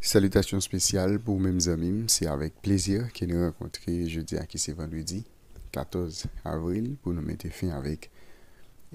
Salutation spesyal pou mèm zamim. Se avèk plezir ki nou renkontre jeudi akise van ludi 14 avril pou nou mette fin avèk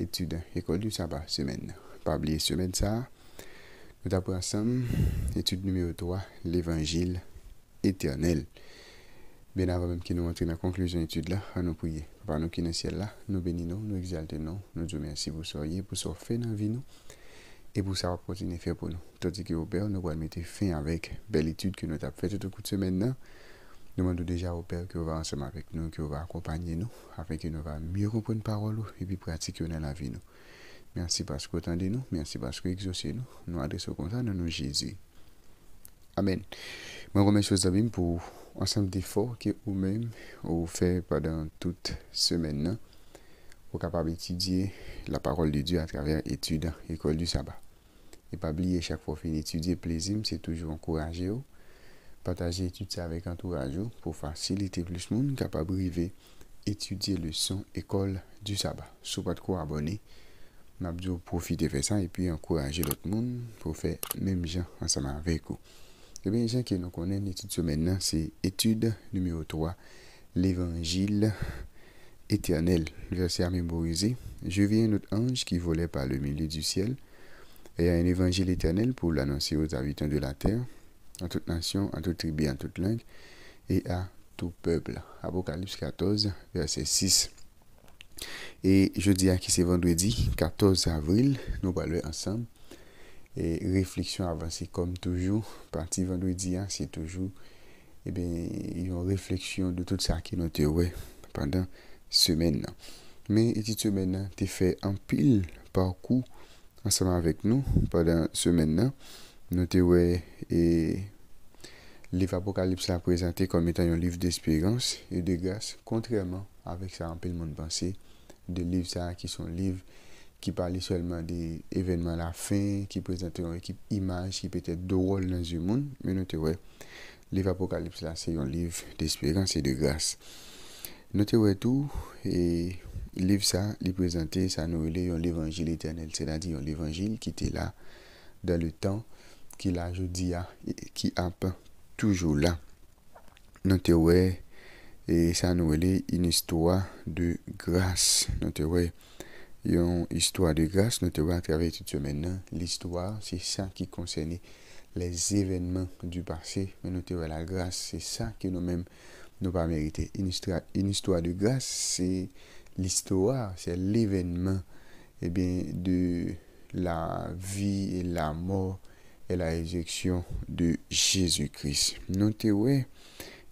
etude Ekole du Saba semen. Pabliye semen sa. Nou tapou asam etude noumère 3, l'Evangil Eternel. Ben avèm ki nou montre nan konkluzyon etude la, an nou pouye. Vannou ki nan siel la, nou benino, nou exalteno, nou djoumen si vou soye pou so fe nan vi nou. Et pour ça, on continue à faire pour nous. Tandis que Père, nous allons mettre fin avec belle étude que nous avons faite tout de semaine. Nous demandons déjà au Père qu'il va ensemble avec nous, qu'il va accompagner nous, afin que nous va mieux reprendre la parole et puis pratiquer dans la vie. Nous. Merci parce que vous attendez nous, merci parce que vous exaucez nous. Nous adressons comme ça dans nous Jésus. Amen. Je remercie aux amis pour ensemble d'efforts que vous-même vous fait pendant toute semaine pour capable d'étudier la parole de Dieu à travers études, école du sabbat. Et pas oublier chaque fois fin étudier plaisir, c'est toujours encourager partager études avec entourage pour faciliter plus monde capable d'arriver étudier le son école du sabbat. sous pas de quoi abonner, n'a profiter de ça et puis encourager l'autre monde pour faire même gens ensemble avec vous. Et eh bien, les gens qui nous connaissent l'étude maintenant c'est étude numéro 3, l'évangile Éternel, verset à mémoriser, je viens notre ange qui volait par le milieu du ciel, et à un évangile éternel pour l'annoncer aux habitants de la terre, en toute nation, en toute tribu, en toute langue, et à tout peuple. Apocalypse 14, verset 6. Et dis à qui c'est vendredi, 14 avril, nous parlons ensemble. Et réflexion avancée comme toujours, Parti vendredi, hein, c'est toujours eh bien, une réflexion de tout ça qui nous ouais pendant semen nan. Men, eti semen nan, te fe empil pa kou ansama vek nou padan semen nan, nou te we, liv apokalips la prezante kon metan yon liv de esperance e de gas, kontreman avek sa empil moun bansi, de liv sa ki son liv ki pale solman de evenman la fin, ki prezante yon ekip imaj ki petet dorol nan zi moun, men nou te we, liv apokalips la se yon liv de esperance e de gas. Nou te wè tou, e liv sa, li prezante, sa nou wè lè yon l'Evangil Eternel, se la di yon l'Evangil ki te la, da le tan ki la jodi a, ki apan, toujou la. Nou te wè, e sa nou wè lè yon istwa de grase, nou te wè yon istwa de grase, nou te wè a travi tout semen nan, l'istwa, se sa ki konseyne les evenmen du parse, nou te wè la grase, se sa ki nou menm nou pa merite. Un istwa de glas, se l'istwa, se l'evenman, e ben, de la vi, e la mor, e la rejeksyon de Jezoukris. Nou tewe,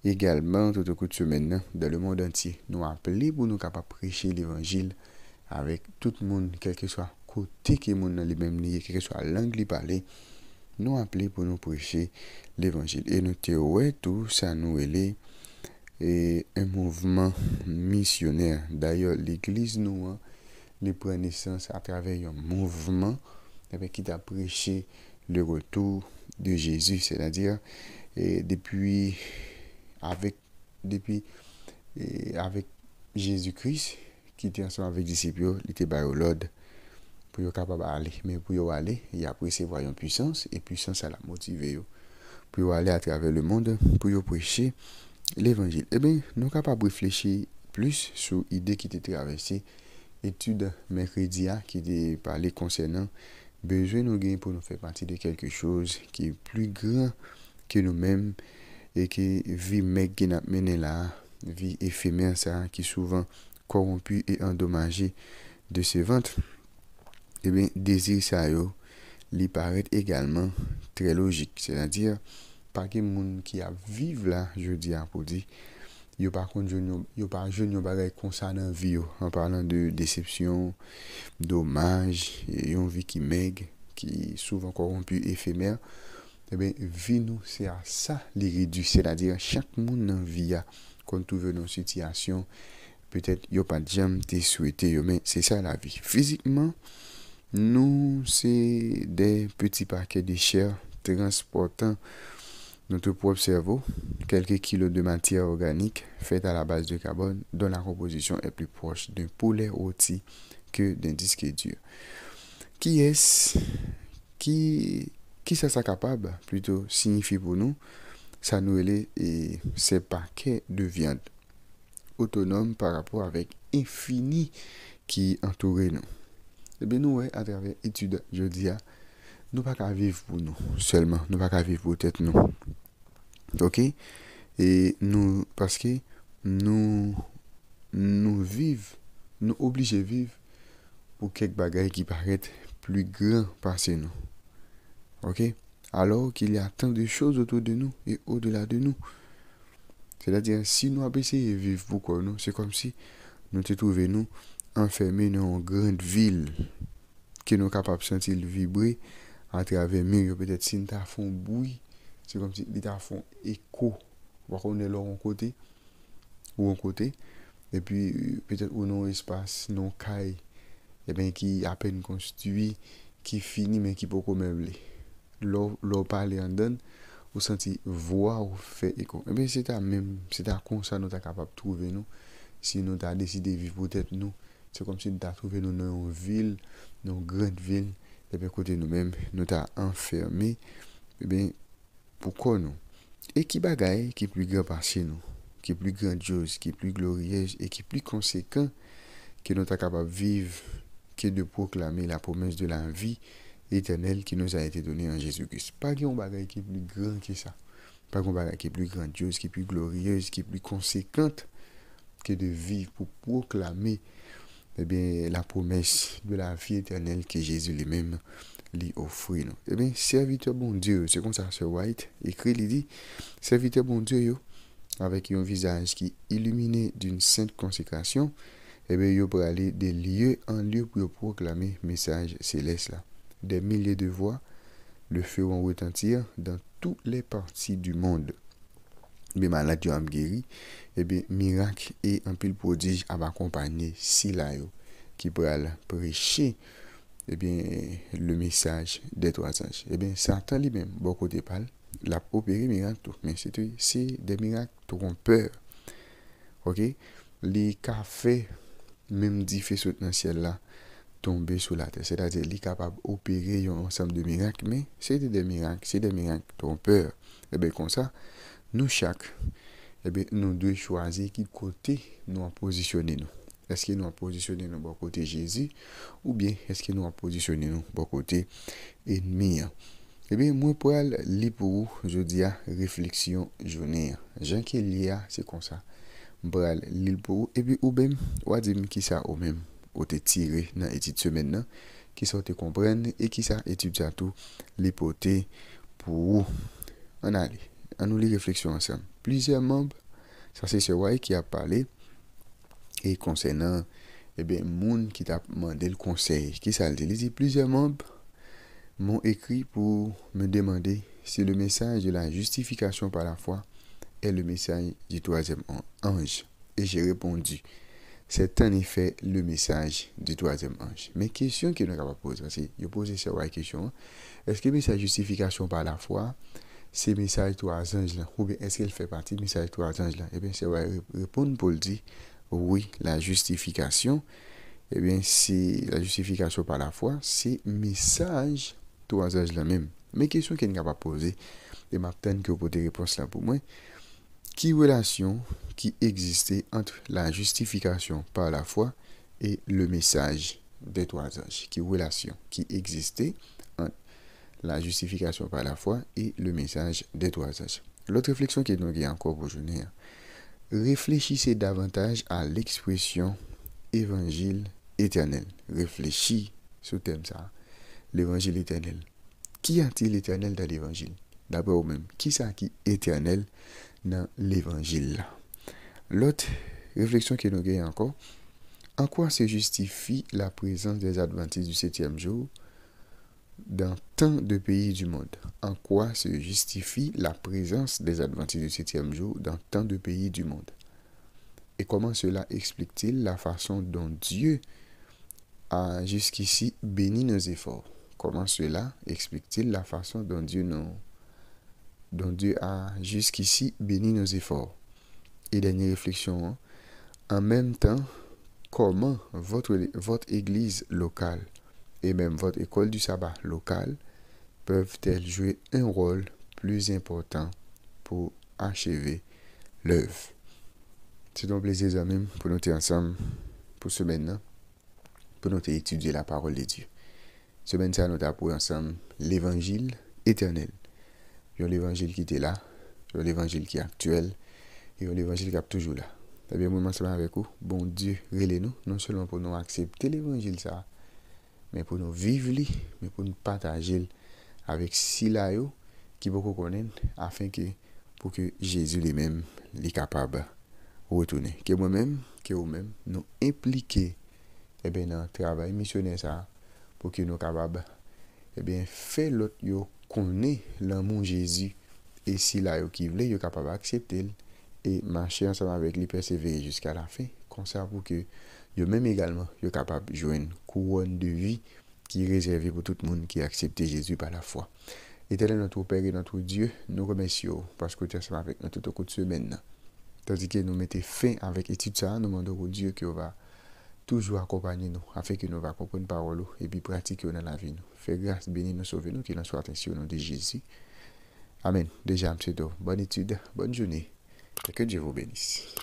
egalman, toutou koutou men, de l'mond an ti, nou apeli, pou nou kapap preche l'Evangil, avek tout moun, kelke so a kote, ke moun nan li bem li, keke so a lang li pale, nou apeli pou nou preche l'Evangil. E nou tewe, toutou sa nou ele, et un mouvement missionnaire. D'ailleurs, l'Église nous, hein, les prend naissance à travers un mouvement avec qui a prêché le retour de Jésus, c'est-à-dire depuis avec depuis et avec Jésus-Christ qui était ensemble avec les disciples, il était au l'ordre pour être capable d'aller. Mais pour aller, il a voir une puissance et puissance à la motiver pour aller à travers le monde pour prêcher l'évangile. Eh bien, nous sommes capables de réfléchir plus sur l'idée qui était traversée, étude mercredi qui était parlé concernant besoin nous pour nous faire partie de quelque chose qui est plus grand que nous-mêmes et qui vit mec qui n'a là, vie éphémère qui souvent corrompue et endommagée de ses ventes. Eh bien, désir ça lui paraît également très logique, c'est-à-dire Pake moun ki a vive la, je di apodi, yo par kon joun yon bagay konsan nan vi yo, an parlant de decepsyon, d'omaj, yon vi ki meg, ki souvan korompu efemer, te ben, vi nou se a sa li ridu, se la dir, chak moun nan vi ya, kon touve nan sityasyon, petet yo pa jam te souwete yo, men, se sa la vi. Fizikman, nou se de peti pake de chèr, transportan, nou te pou observou, kelke kilo de mantia organik fet a la base de kabon don la reposisyon e pli proche de pou le oti ke den diske dure. Ki es, ki sa sa kapab, plito signifi pou nou, sa nou ele, e se pa ke devyant otonom pa rapou avek infini ki entoure nou. Ebe nou we, atrave etude jodia, nou pa ka viv pou nou, selman, nou pa ka viv pou tet nou, E nou, paske, nou, nou viv, nou oblige viv pou kek bagay ki parete plu gran pase nou. Ok? Alors ki li a tan de chos otou de nou e o delan de nou. Se la dire, si nou apese viv pou kon nou, se kom si nou te touve nou enfeme nou an grand vil. Ki nou kapap sentil vibre atrave mi ou petet sin ta fon boui. Se kom si li ta fon eko. Ou akon ne lor an kote. Ou an kote. Depi petet ou nou espas nou kay. Eben ki apen konstitui. Ki fini men ki pou komeble. Lor pale an den. Ou senti vwa ou fe eko. Eben se ta kon sa nou ta kapap trove nou. Si nou ta deside vive pou tet nou. Se kom si nou ta trove nou nou yon vil. Nou yon grand vil. Eben kote nou men. Nou ta anferme. Eben. pourquoi nous Et qui bagaille qui est plus grand chez nous Qui est plus grandiose, qui est plus glorieuse et qui est plus conséquent que nous sommes de vivre que de proclamer la promesse de la vie éternelle qui nous a été donnée en Jésus-Christ Pas qu'il y bagaille qui est plus grand que ça. Pas qu'il bagaille qui est plus grandiose, qui est plus glorieuse, qui est plus conséquente que de vivre pour proclamer eh bien, la promesse de la vie éternelle que Jésus lui-même lui offrit. Eh bien, serviteur bon Dieu, c'est comme ça, c'est White écrit, il dit, serviteur bon Dieu, avec un visage qui illuminé d'une sainte consécration, eh bien, il pour aller de lieu en lieu pour proclamer message céleste là. Des milliers de voix, le feront retentir dans toutes les parties du monde. bemanat yo am geri, ebe, eh mirak e anpil podij ava kompanyi si eh eh bon la yo ki pou al prechi ebe, le mesaj detwasaj. Ebe, satan li men bokote pal, la opere mirak toukmen, se te, se de mirak toukman peur, ok? Li ka fe menm di fe sot nan syel la tombe sou la te, se tade li kapab opere yon ansam de mirak, me se te de mirak, se de mirak toukman peur, ebe, konsa, Nou chak, ebe, nou dwe chwaze ki kote nou aposisyone nou. Eske nou aposisyone nou bo kote Jezi, ou bien eske nou aposisyone nou bo kote Enmiya. Ebe, eh mwen pral li pou jou, jodia, refleksyon, jounen, jenke li ya, se konsa. Pral li pou jou, ebe, eh ou bem, wadim ki sa ou men, ou te tire nan etit semen non? nan, ki sa ou te komprenne, e ki sa etit zato, li pote pou jou. An ale. à nous les réflexions ensemble. Plusieurs membres, ça c'est ce qui a parlé, et concernant, eh bien, Moun qui t'a demandé le conseil, qui ça dit? dit, plusieurs membres m'ont écrit pour me demander si le message de la justification par la foi est le message du troisième ange. Et j'ai répondu, c'est en effet le message du troisième ange. Mais question qu'il nous a parce que je ce cette question, est-ce que le message justification par la foi, ces messages trois anges-là, ou bien est-ce qu'elle fait partie des messages trois là Eh bien, c'est va répondre pour le dire, oui, la justification, et eh bien, c'est la justification par la foi, c'est message trois âges là même. Mais question qu'elle n'a pas posée, et maintenant que vous pouvez répondre là pour moi, qui relation qui existait entre la justification par la foi et le message des trois Qui relation qui existait la justification par la foi et le message des trois âges. L'autre réflexion qui nous donc encore pour journée, hein. réfléchissez davantage à l'expression évangile éternel. Réfléchis ce thème ça, l'évangile éternel. Qui a-t-il éternel dans l'évangile D'abord même, qui ça qui éternel dans l'évangile L'autre réflexion qui nous gagne encore, en quoi se justifie la présence des adventistes du septième jour dans tant de pays du monde. En quoi se justifie la présence des Adventistes du septième jour dans tant de pays du monde Et comment cela explique-t-il la façon dont Dieu a jusqu'ici béni nos efforts Comment cela explique-t-il la façon dont Dieu, Dieu a jusqu'ici béni nos efforts Et dernière réflexion, hein. en même temps, comment votre, votre église locale et même votre école du sabbat locale peuvent-elles jouer un rôle plus important pour achever l'œuvre. C'est donc plaisir, les amis, pour nous ensemble pour ce matin, pour nous étudier la parole de Dieu. Ce matin, nous avons ensemble l'évangile éternel. Il y a l'évangile qui était là, il y a l'évangile qui est actuel, il y a l'évangile qui est toujours là. C'est eh bien, moi, ensemble avec vous, bon Dieu, relez-nous, non seulement pour nous accepter l'évangile, ça, men pou nou viv li, men pou nou patajil, avek sila yo, ki bo kou konen, afin ki, pou ke Jezu li men, li kapab, wotounen, ke mwen men, ke ou men, nou implike, e eh ben nan travay, misioner sa, pou ki nou kapab, e eh ben, fe lot yo konen, lan moun Jezu, e sila yo ki vle, yo kapab akseptel, e manche ansama vek li perseve, jiska la fin, konser pou ke, Yo même également, capable de jouer une couronne de vie qui est réservée pour tout le monde qui a accepté Jésus par la foi. Éternel notre Père et notre Dieu, nous remercions parce que tu avec nous tout au cours de semaine. Tandis que nous mettons fin avec l'étude ça, nous demandons au Dieu qui va toujours accompagner nous afin que nous va comprendre parole et puis pratiquer dans la vie nous. Fais grâce, bénis nous, sauve nous, qu'il en soit attention au nom de Jésus. Amen. Déjà, M. bonne étude, bonne journée. Et que Dieu vous bénisse.